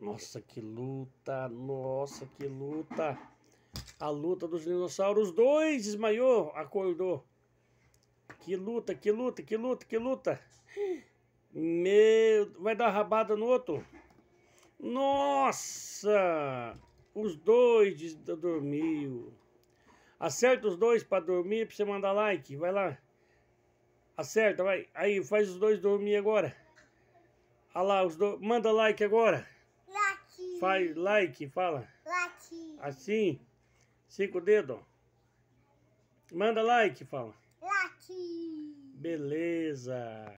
Nossa, que luta! Nossa, que luta! A luta dos dinossauros. Dois desmaiou, acordou. Que luta, que luta, que luta, que luta. Meu, vai dar rabada no outro. Nossa! Os dois dormiu. Acerta os dois para dormir para você mandar like. Vai lá. Acerta, vai. Aí, faz os dois dormir agora. Olha lá, os dois. Manda like agora. Faz like, fala. Like. Assim. Cinco dedos. Manda like, fala. Like. Beleza.